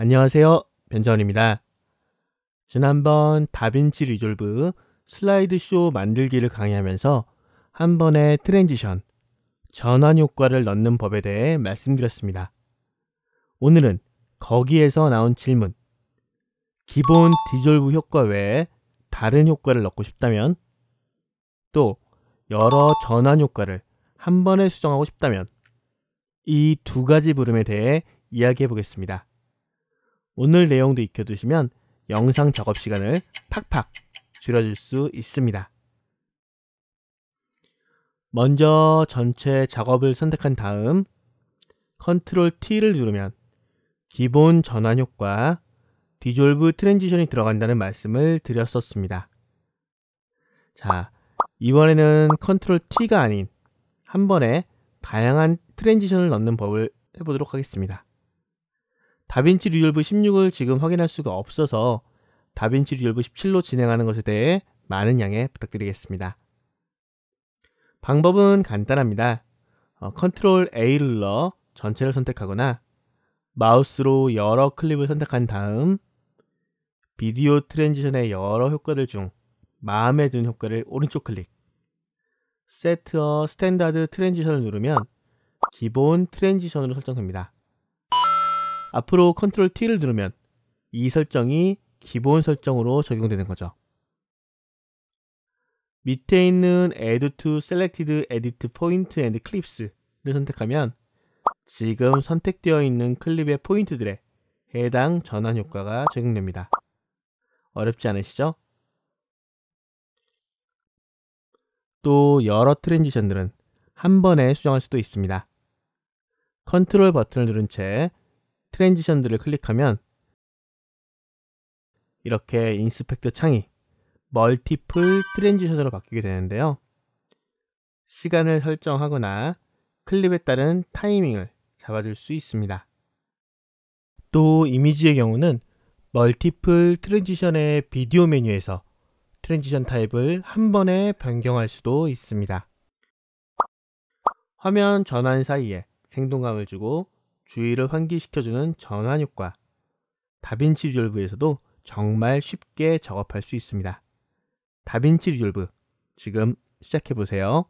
안녕하세요. 변자원입니다. 지난번 다빈치 리졸브 슬라이드쇼 만들기를 강의하면서 한 번의 트랜지션, 전환 효과를 넣는 법에 대해 말씀드렸습니다. 오늘은 거기에서 나온 질문, 기본 디졸브 효과 외에 다른 효과를 넣고 싶다면 또 여러 전환 효과를 한 번에 수정하고 싶다면 이 두 가지 부름에 대해 이야기해 보겠습니다. 오늘 내용도 익혀두시면 영상 작업 시간을 팍팍 줄여줄 수 있습니다. 먼저 전체 작업을 선택한 다음 컨트롤 T를 누르면 기본 전환 효과 디졸브 트랜지션이 들어간다는 말씀을 드렸었습니다. 자, 이번에는 컨트롤 T가 아닌 한 번에 다양한 트랜지션을 넣는 법을 해보도록 하겠습니다. 다빈치 리졸브 16을 지금 확인할 수가 없어서 다빈치 리졸브 17로 진행하는 것에 대해 많은 양해 부탁드리겠습니다. 방법은 간단합니다. 어, 컨트롤 A를 눌러 전체를 선택하거나 마우스로 여러 클립을 선택한 다음 비디오 트랜지션의 여러 효과들 중 마음에 드는 효과를 오른쪽 클릭 세트어 스탠다드 트랜지션을 누르면 기본 트랜지션으로 설정됩니다. 앞으로 컨트롤 T를 누르면 이 설정이 기본 설정으로 적용되는 거죠. 밑에 있는 Add to Selected Edit Point and Clips를 선택하면 지금 선택되어 있는 클립의 포인트들에 해당 전환 효과가 적용됩니다. 어렵지 않으시죠? 또 여러 트랜지션들은 한 번에 수정할 수도 있습니다. 컨트롤 버튼을 누른 채 트랜지션들을 클릭하면 이렇게 인스펙터 창이 멀티플 트랜지션으로 바뀌게 되는데요. 시간을 설정하거나 클립에 따른 타이밍을 잡아줄 수 있습니다. 또 이미지의 경우는 멀티플 트랜지션의 비디오 메뉴에서 트랜지션 타입을 한 번에 변경할 수도 있습니다. 화면 전환 사이에 생동감을 주고 주의를 환기시켜주는 전환 효과. 다빈치 리졸브에서도 정말 쉽게 작업할 수 있습니다. 다빈치 리졸브 지금 시작해보세요.